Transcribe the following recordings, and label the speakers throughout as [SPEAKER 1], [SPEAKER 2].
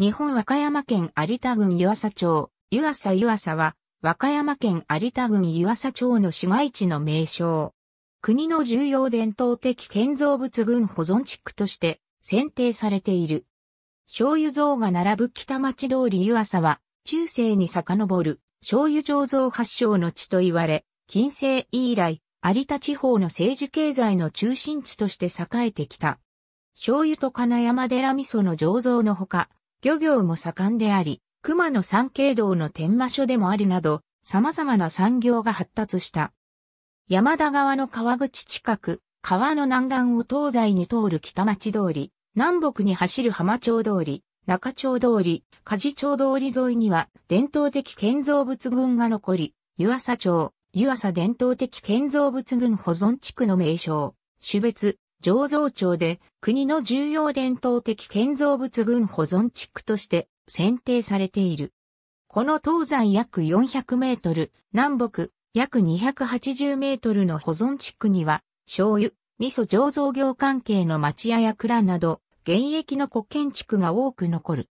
[SPEAKER 1] 日本和歌山県有田郡湯浅町、湯浅湯浅は、和歌山県有田郡湯浅町の市街地の名称。国の重要伝統的建造物群保存地区として選定されている。醤油像が並ぶ北町通り湯浅は、中世に遡る醤油醸造発祥の地と言われ、近世以来、有田地方の政治経済の中心地として栄えてきた。醤油と金山寺味噌の醸造のほか、漁業も盛んであり、熊野三景道の天魔所でもあるなど、様々な産業が発達した。山田川の川口近く、川の南岸を東西に通る北町通り、南北に走る浜町通り、中町通り、梶町通り沿いには伝統的建造物群が残り、湯浅町、湯浅伝統的建造物群保存地区の名称、種別、醸造町で国の重要伝統的建造物群保存地区として選定されている。この東西約400メートル、南北約280メートルの保存地区には、醤油、味噌醸造業関係の町屋や蔵など、現役の古建築が多く残る。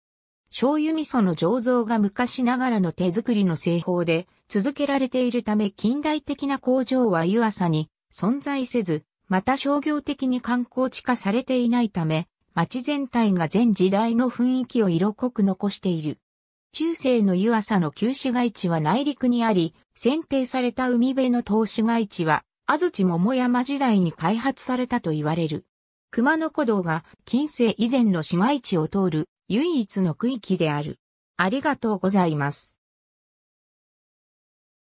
[SPEAKER 1] 醤油味噌の醸造が昔ながらの手作りの製法で続けられているため近代的な工場は湯浅に存在せず、また商業的に観光地化されていないため、街全体が全時代の雰囲気を色濃く残している。中世の湯浅の旧市街地は内陸にあり、選定された海辺の投資街地は、安土桃山時代に開発されたと言われる。熊野古道が近世以前の市街地を通る唯一の区域である。ありがとうございます。